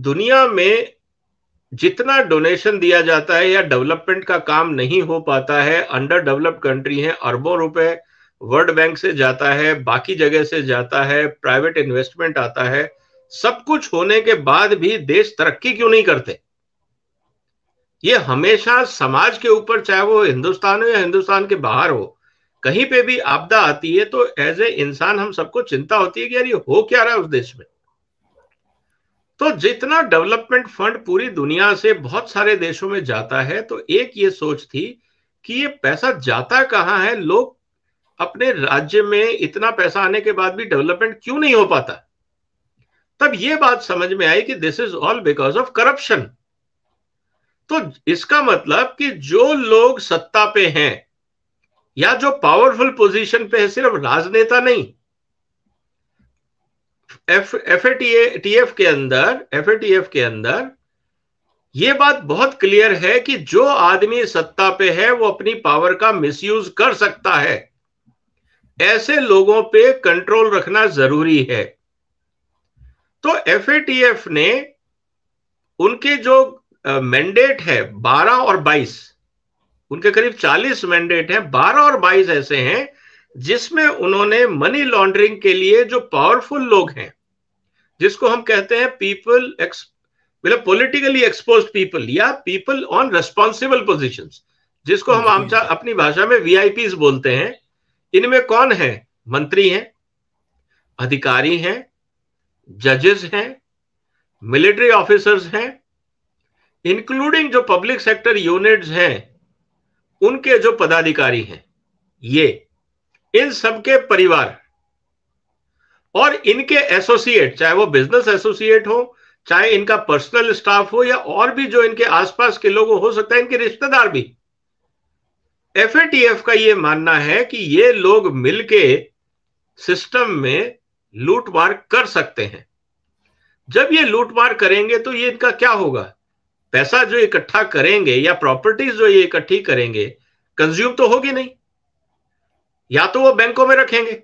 दुनिया में जितना डोनेशन दिया जाता है या डेवलपमेंट का काम नहीं हो पाता है अंडर डेवलप्ड कंट्री है अरबों रुपए वर्ल्ड बैंक से जाता है बाकी जगह से जाता है प्राइवेट इन्वेस्टमेंट आता है सब कुछ होने के बाद भी देश तरक्की क्यों नहीं करते ये हमेशा समाज के ऊपर चाहे वो हिंदुस्तान हो या हिंदुस्तान के बाहर हो कहीं पे भी आपदा आती है तो एज ए इंसान हम सबको चिंता होती है कि यार ये हो क्या रहा है उस देश में तो जितना डेवलपमेंट फंड पूरी दुनिया से बहुत सारे देशों में जाता है तो एक ये सोच थी कि ये पैसा जाता कहाँ है लोग अपने राज्य में इतना पैसा आने के बाद भी डेवलपमेंट क्यों नहीं हो पाता तब ये बात समझ में आई कि this is all because of corruption तो इसका मतलब कि जो लोग सत्ता पे हैं या जो पावरफुल पोजीशन पे है सिर्फ राजनेता नहीं एफ एफ के अंदर एफ के अंदर ये बात बहुत क्लियर है कि जो आदमी सत्ता पे है वो अपनी पावर का मिसयूज कर सकता है ऐसे लोगों पे कंट्रोल रखना जरूरी है तो एफ ने उनके जो मैंडेट है 12 और 22 उनके करीब 40 मैंडेट हैं 12 और 22 ऐसे हैं जिसमें उन्होंने मनी लॉन्ड्रिंग के लिए जो पावरफुल लोग हैं जिसको हम कहते हैं पीपल मतलब पॉलिटिकली एक्सपोज पीपल या पीपल ऑन रेस्पॉन्सिबल पोजिशन जिसको हम आमचा अपनी भाषा में वी बोलते हैं इनमें कौन है मंत्री हैं अधिकारी हैं जजेस हैं मिलिट्री ऑफिसर्स हैं इंक्लूडिंग जो पब्लिक सेक्टर यूनिट्स हैं उनके जो पदाधिकारी हैं ये इन सबके परिवार और इनके एसोसिएट चाहे वो बिजनेस एसोसिएट हो चाहे इनका पर्सनल स्टाफ हो या और भी जो इनके आसपास के लोग हो सकता है इनके रिश्तेदार भी एफ का ये मानना है कि ये लोग मिलके सिस्टम में लूटमार कर सकते हैं जब ये लूटमार करेंगे तो ये इनका क्या होगा पैसा जो इकट्ठा करेंगे या प्रॉपर्टीज जो ये इकट्ठी करेंगे कंज्यूम तो होगी नहीं या तो वो बैंकों में रखेंगे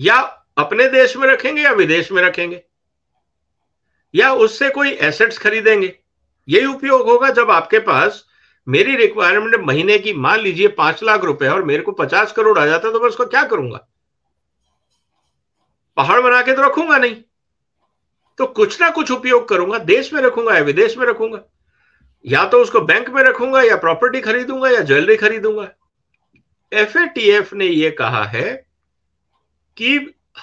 या अपने देश में रखेंगे या विदेश में रखेंगे या उससे कोई एसेट्स खरीदेंगे यही उपयोग होगा जब आपके पास मेरी रिक्वायरमेंट महीने की मान लीजिए पांच लाख रुपए और मेरे को पचास करोड़ आ जाता तो मैं उसको क्या करूंगा पहाड़ बना के तो रखूंगा नहीं तो कुछ ना कुछ उपयोग करूंगा देश में रखूंगा या विदेश में रखूंगा या तो उसको बैंक में रखूंगा या प्रॉपर्टी खरीदूंगा या ज्वेलरी खरीदूंगा एफ ने यह कहा है कि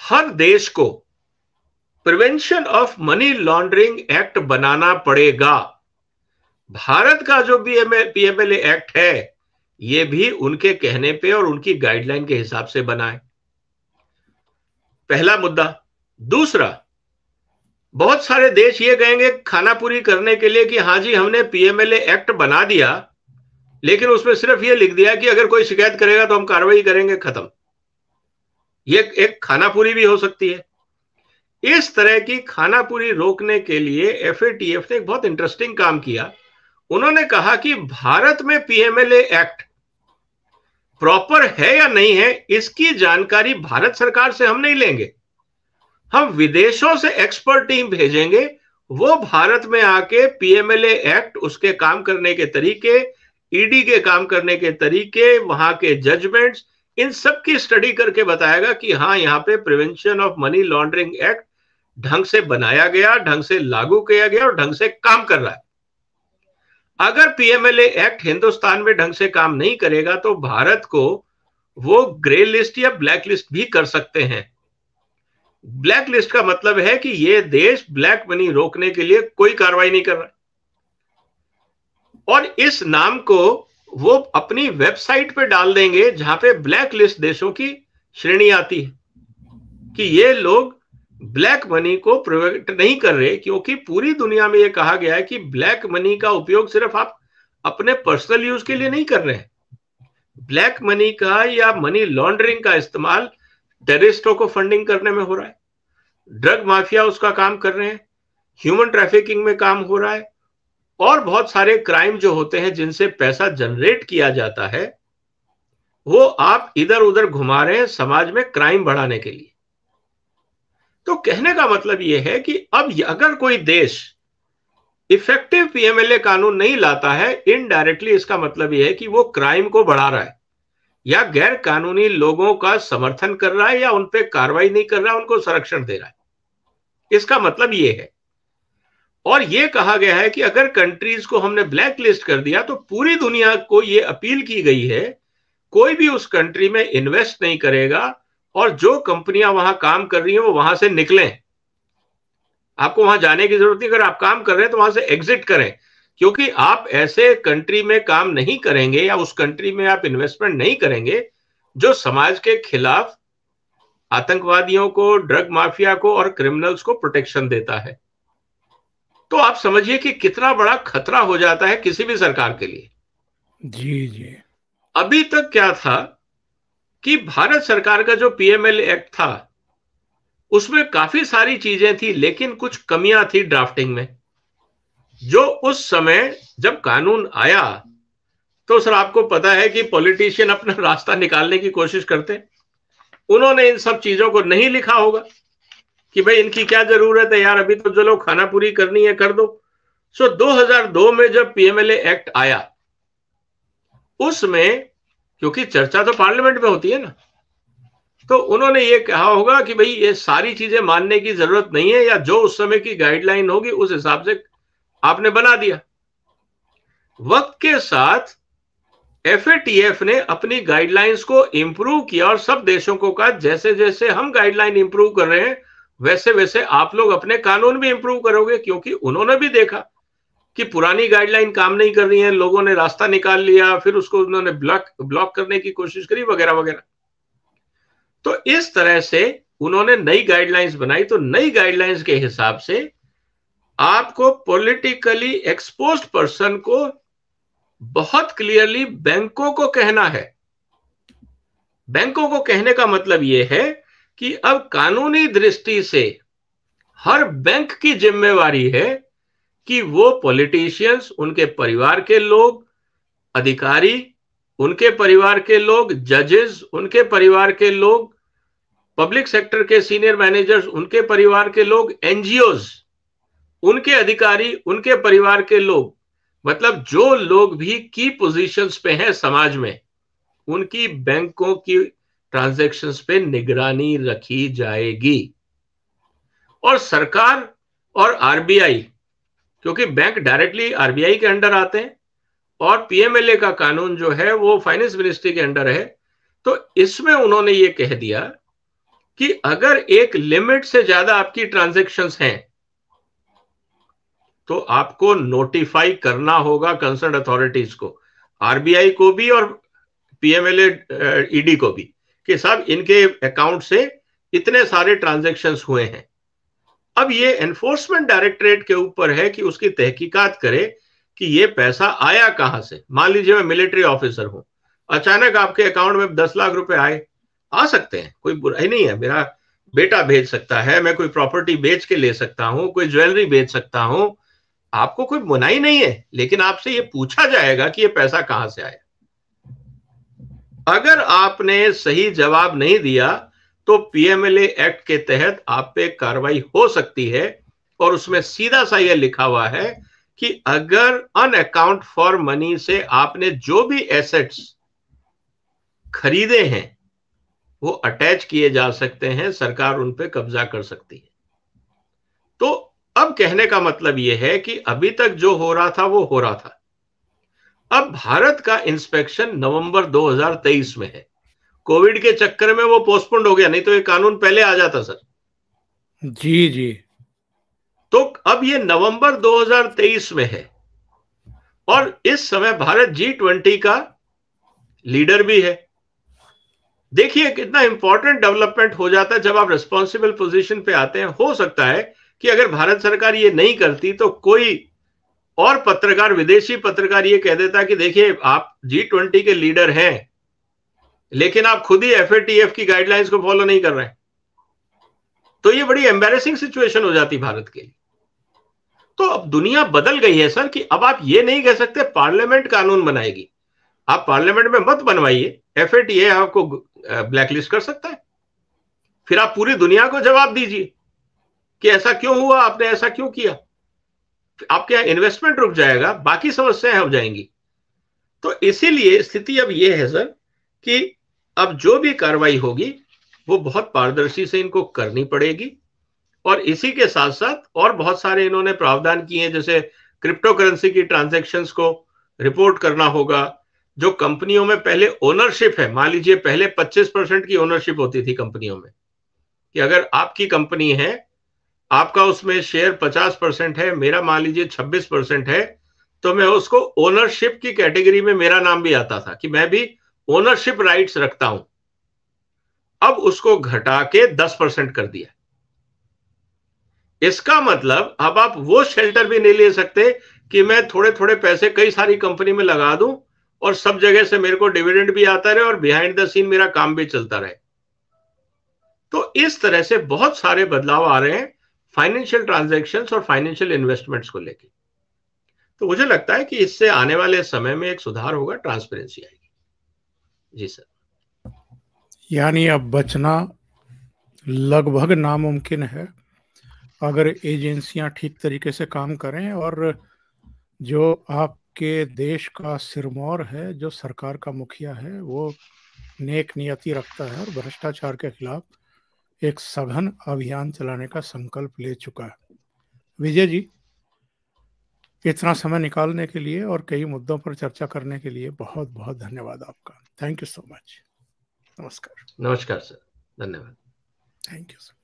हर देश को prevention of money laundering act बनाना पड़ेगा भारत का जो पीएमएलए एक्ट है यह भी उनके कहने पे और उनकी गाइडलाइन के हिसाब से बनाए पहला मुद्दा दूसरा बहुत सारे देश ये कहेंगे खाना पूरी करने के लिए कि हाँ जी हमने पीएमएलए एक्ट बना दिया लेकिन उसमें सिर्फ ये लिख दिया कि अगर कोई शिकायत करेगा तो हम कार्रवाई करेंगे खत्म ये एक खाना पूरी भी हो सकती है इस तरह की खाना पूरी रोकने के लिए एफएटीएफ ने एक बहुत इंटरेस्टिंग काम किया उन्होंने कहा कि भारत में पीएमएलए एक्ट प्रॉपर है या नहीं है इसकी जानकारी भारत सरकार से हम नहीं लेंगे हम विदेशों से एक्सपर्ट टीम भेजेंगे वो भारत में आके पीएमएलए एक्ट उसके काम करने के तरीके ईडी e के काम करने के तरीके वहां के जजमेंट्स इन सब की स्टडी करके बताएगा कि हाँ यहाँ पे prevention of money laundering act ढंग से बनाया गया ढंग से लागू किया गया और ढंग से काम कर रहा है अगर पीएमएलए एक्ट हिंदुस्तान में ढंग से काम नहीं करेगा तो भारत को वो ग्रे लिस्ट या ब्लैक लिस्ट भी कर सकते हैं ब्लैक लिस्ट का मतलब है कि ये देश ब्लैक मनी रोकने के लिए कोई कार्रवाई नहीं कर रहा और इस नाम को वो अपनी वेबसाइट पे डाल देंगे जहां पे ब्लैक लिस्ट देशों की श्रेणी आती है कि ये लोग ब्लैक मनी को प्रोवेक्ट नहीं कर रहे क्योंकि पूरी दुनिया में यह कहा गया है कि ब्लैक मनी का उपयोग सिर्फ आप अपने पर्सनल यूज के लिए नहीं कर रहे ब्लैक मनी का या मनी लॉन्ड्रिंग का इस्तेमाल टेररिस्टों को फंडिंग करने में हो रहा है ड्रग माफिया उसका काम कर रहे हैं ह्यूमन ट्रैफिकिंग में काम हो रहा है और बहुत सारे क्राइम जो होते हैं जिनसे पैसा जनरेट किया जाता है वो आप इधर उधर घुमा रहे हैं समाज में क्राइम बढ़ाने के लिए तो कहने का मतलब यह है कि अब अगर कोई देश इफेक्टिव पीएमएलए कानून नहीं लाता है इनडायरेक्टली इसका मतलब यह है कि वो क्राइम को बढ़ा रहा है या गैर कानूनी लोगों का समर्थन कर रहा है या उनपे कार्रवाई नहीं कर रहा है उनको संरक्षण दे रहा है इसका मतलब ये है और ये कहा गया है कि अगर कंट्रीज को हमने ब्लैक लिस्ट कर दिया तो पूरी दुनिया को ये अपील की गई है कोई भी उस कंट्री में इन्वेस्ट नहीं करेगा और जो कंपनियां वहां काम कर रही हैं वो वहां से निकलें आपको वहां जाने की जरूरत नहीं अगर आप काम कर रहे हैं तो वहां से एग्जिट करें क्योंकि आप ऐसे कंट्री में काम नहीं करेंगे या उस कंट्री में आप इन्वेस्टमेंट नहीं करेंगे जो समाज के खिलाफ आतंकवादियों को ड्रग माफिया को और क्रिमिनल्स को प्रोटेक्शन देता है तो आप समझिए कि कितना बड़ा खतरा हो जाता है किसी भी सरकार के लिए जी जी अभी तक क्या था कि भारत सरकार का जो पीएमएल एक्ट था उसमें काफी सारी चीजें थी लेकिन कुछ कमियां थी ड्राफ्टिंग में जो उस समय जब कानून आया तो सर आपको पता है कि पॉलिटिशियन अपना रास्ता निकालने की कोशिश करते उन्होंने इन सब चीजों को नहीं लिखा होगा कि भाई इनकी क्या जरूरत है यार अभी तो चलो खाना पूरी करनी है कर दो सो 2002 में जब पीएमएलए एक्ट आया उसमें क्योंकि चर्चा तो पार्लियामेंट में होती है ना तो उन्होंने ये कहा होगा कि भाई ये सारी चीजें मानने की जरूरत नहीं है या जो उस समय की गाइडलाइन होगी उस हिसाब से आपने बना दिया वक्त के साथ एफ ने अपनी गाइडलाइंस को इंप्रूव किया और सब देशों को कहा जैसे जैसे हम गाइडलाइन इंप्रूव कर रहे हैं वैसे वैसे आप लोग अपने कानून भी इंप्रूव करोगे क्योंकि उन्होंने भी देखा कि पुरानी गाइडलाइन काम नहीं कर रही है लोगों ने रास्ता निकाल लिया फिर उसको उन्होंने ब्लॉक ब्लॉक करने की कोशिश करी वगैरह वगैरह तो इस तरह से उन्होंने नई गाइडलाइंस बनाई तो नई गाइडलाइंस के हिसाब से आपको पॉलिटिकली एक्सपोज पर्सन को बहुत क्लियरली बैंकों को कहना है बैंकों को कहने का मतलब यह है कि अब कानूनी दृष्टि से हर बैंक की जिम्मेवारी है कि वो पॉलिटिशियंस उनके परिवार के लोग अधिकारी उनके परिवार के लोग जजेस उनके परिवार के लोग पब्लिक सेक्टर के सीनियर मैनेजर्स उनके परिवार के लोग एनजीओज़ उनके अधिकारी उनके परिवार के लोग मतलब जो लोग भी की पोजीशंस पे हैं समाज में उनकी बैंकों की ट्रांजैक्शंस पे निगरानी रखी जाएगी और सरकार और आरबीआई क्योंकि बैंक डायरेक्टली आरबीआई के अंडर आते हैं और पीएमएलए का कानून जो है वो फाइनेंस मिनिस्ट्री के अंडर है तो इसमें उन्होंने ये कह दिया कि अगर एक लिमिट से ज्यादा आपकी ट्रांजेक्शन हैं तो आपको नोटिफाई करना होगा कंसर्न अथॉरिटीज को आरबीआई को भी और पीएमएलए ईडी uh, e को भी कि साहब इनके अकाउंट से इतने सारे ट्रांजेक्शन हुए हैं अब ये एनफोर्समेंट डायरेक्टरेट के ऊपर है कि उसकी तहकीकात करे कि ये पैसा आया कहां से मान लीजिए मैं मिलिट्री ऑफिसर हूं अचानक आपके अकाउंट में दस लाख रुपए आए आ सकते हैं कोई बुराई नहीं है मेरा बेटा भेज सकता है मैं कोई प्रॉपर्टी बेच के ले सकता हूँ कोई ज्वेलरी बेच सकता हूँ आपको कोई मनाही नहीं है लेकिन आपसे ये पूछा जाएगा कि ये पैसा कहां से आया अगर आपने सही जवाब नहीं दिया तो पीएमएलए एक्ट के तहत आप पे कार्रवाई हो सकती है और उसमें सीधा सा यह लिखा हुआ है कि अगर अन अकाउंट फॉर मनी से आपने जो भी एसेट्स खरीदे हैं वो अटैच किए जा सकते हैं सरकार उन पे कब्जा कर सकती है तो अब कहने का मतलब यह है कि अभी तक जो हो रहा था वो हो रहा था अब भारत का इंस्पेक्शन नवंबर 2023 में है कोविड के चक्कर में वो पोस्टपोन्ड हो गया नहीं तो ये कानून पहले आ जाता सर जी जी तो अब ये नवंबर 2023 में है और इस समय भारत जी ट्वेंटी का लीडर भी है देखिए कितना इंपॉर्टेंट डेवलपमेंट हो जाता है जब आप रिस्पॉन्सिबल पोजिशन पे आते हैं हो सकता है कि अगर भारत सरकार ये नहीं करती तो कोई और पत्रकार विदेशी पत्रकार ये कह देता कि देखिए आप जी ट्वेंटी के लीडर हैं लेकिन आप खुद ही एफ की गाइडलाइंस को फॉलो नहीं कर रहे तो ये बड़ी एम्बेसिंग सिचुएशन हो जाती भारत के लिए तो अब दुनिया बदल गई है सर कि अब आप ये नहीं कह सकते पार्लियामेंट कानून बनाएगी आप पार्लियामेंट में मत बनवाइए एफ आपको ब्लैकलिस्ट कर सकता है फिर आप पूरी दुनिया को जवाब दीजिए कि ऐसा क्यों हुआ आपने ऐसा क्यों किया आपके यहां इन्वेस्टमेंट रुक जाएगा बाकी समस्याएं हो जाएंगी तो इसीलिए स्थिति अब यह है सर कि अब जो भी कार्रवाई होगी वो बहुत पारदर्शी से इनको करनी पड़ेगी और इसी के साथ साथ और बहुत सारे इन्होंने प्रावधान किए जैसे क्रिप्टो करेंसी की ट्रांजेक्शन को रिपोर्ट करना होगा जो कंपनियों में पहले ओनरशिप है मान लीजिए पहले 25 परसेंट की ओनरशिप होती थी कंपनियों में कि अगर आपकी कंपनी है आपका उसमें शेयर 50 परसेंट है मेरा मान लीजिए 26 परसेंट है तो मैं उसको ओनरशिप की कैटेगरी में मेरा नाम भी आता था कि मैं भी ओनरशिप राइट्स रखता हूं अब उसको घटा के 10 परसेंट कर दिया इसका मतलब अब आप वो शेल्टर भी नहीं ले सकते कि मैं थोड़े थोड़े पैसे कई सारी कंपनी में लगा दूं और सब जगह से मेरे को डिविडेंड भी आता रहे और बिहाइंड द सीन मेरा काम भी चलता रहे तो इस तरह से बहुत सारे बदलाव आ रहे हैं फाइनेंशियल ट्रांजेक्शन और फाइनेंशियल इन्वेस्टमेंट्स को लेके तो मुझे लगता है कि इससे आने वाले समय में एक सुधार होगा ट्रांसपेरेंसी आएगी जी सर यानी अब बचना लगभग नामुमकिन है अगर एजेंसियां ठीक तरीके से काम करें और जो आपके देश का सिरमौर है जो सरकार का मुखिया है वो नेक नियति रखता है और भ्रष्टाचार के खिलाफ एक सघन अभियान चलाने का संकल्प ले चुका है विजय जी इतना समय निकालने के लिए और कई मुद्दों पर चर्चा करने के लिए बहुत बहुत धन्यवाद आपका थैंक यू सो मच नमस्कार नमस्कार सर धन्यवाद थैंक यू सर